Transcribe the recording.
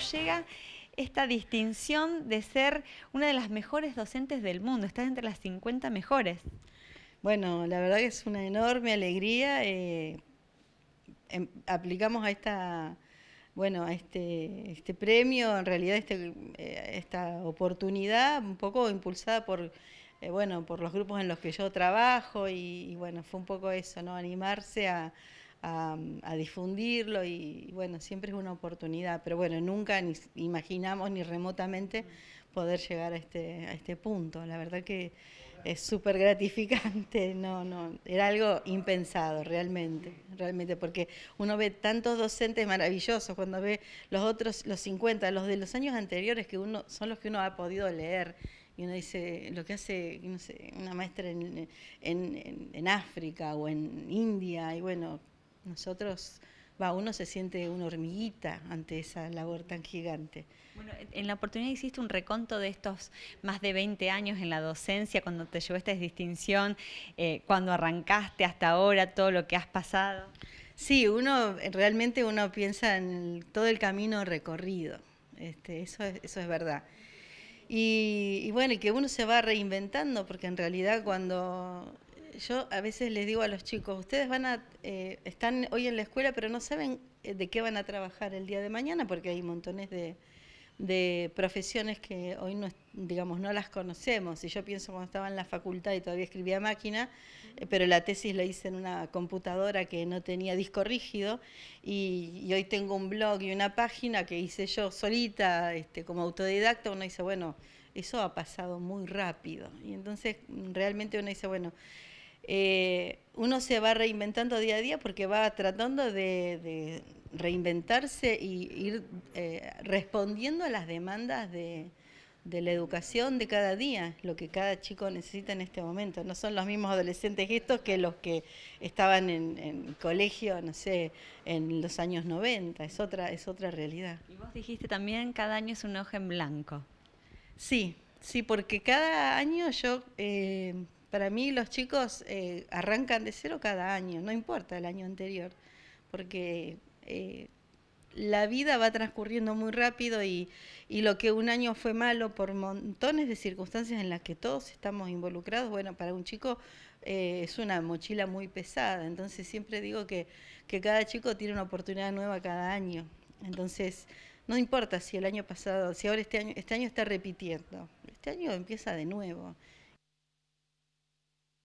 llega esta distinción de ser una de las mejores docentes del mundo? Estás entre las 50 mejores. Bueno, la verdad que es una enorme alegría. Eh, em, aplicamos a esta, bueno, este, este premio, en realidad este, eh, esta oportunidad, un poco impulsada por, eh, bueno, por los grupos en los que yo trabajo y, y, bueno, fue un poco eso, ¿no? Animarse a, a, difundirlo y bueno, siempre es una oportunidad, pero bueno, nunca ni imaginamos ni remotamente mm. poder llegar a este, a este punto. La verdad que es súper gratificante, no, no, era algo impensado realmente, realmente, porque uno ve tantos docentes maravillosos cuando ve los otros, los 50, los de los años anteriores que uno, son los que uno ha podido leer y uno dice lo que hace una maestra en, África o en India, y bueno, nosotros, va, uno se siente una hormiguita ante esa labor tan gigante. Bueno, en la oportunidad hiciste un reconto de estos más de 20 años en la docencia, cuando te llevó esta distinción, eh, cuando arrancaste hasta ahora, todo lo que has pasado. Sí, uno realmente uno piensa en todo el camino recorrido. Este, eso, es, eso es verdad. Y, y, bueno, que uno se va reinventando, porque en realidad cuando yo a veces les digo a los chicos, ustedes van a, eh, están hoy en la escuela, pero no saben eh, de qué van a trabajar el día de mañana, porque hay montones de, profesiones que hoy no, digamos, no las conocemos. Y yo pienso cuando estaba en la facultad y todavía escribía máquina, eh, pero la tesis la hice en una computadora que no tenía disco rígido, y, hoy tengo un blog y una página que hice yo solita, este, como autodidacta, uno dice, bueno, eso ha pasado muy rápido. Y entonces realmente uno dice, bueno, eh, uno se va reinventando día a día porque va tratando de, reinventarse y ir eh, respondiendo a las demandas de, la educación de cada día, lo que cada chico necesita en este momento. No son los mismos adolescentes estos que los que estaban en, colegio, no sé, en los años 90, es otra, es otra realidad. Y vos dijiste también, cada año es un hoja en blanco. Sí, sí, porque cada año yo eh, para mí los chicos eh, arrancan de cero cada año, no importa el año anterior, porque eh, la vida va transcurriendo muy rápido y, lo que un año fue malo por montones de circunstancias en las que todos estamos involucrados, bueno, para un chico eh, es una mochila muy pesada, entonces siempre digo que, que cada chico tiene una oportunidad nueva cada año, entonces no importa si el año pasado, si ahora este año, este año está repitiendo, este año empieza de nuevo.